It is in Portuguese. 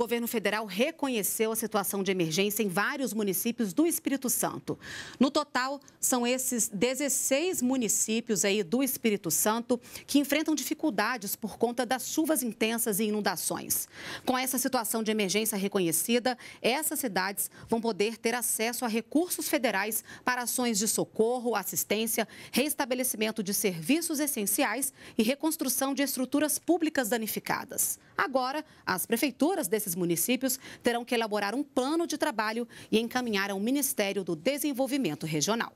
O governo federal reconheceu a situação de emergência em vários municípios do Espírito Santo. No total, são esses 16 municípios aí do Espírito Santo que enfrentam dificuldades por conta das chuvas intensas e inundações. Com essa situação de emergência reconhecida, essas cidades vão poder ter acesso a recursos federais para ações de socorro, assistência, reestabelecimento de serviços essenciais e reconstrução de estruturas públicas danificadas. Agora, as prefeituras desses esses municípios terão que elaborar um plano de trabalho e encaminhar ao Ministério do Desenvolvimento Regional.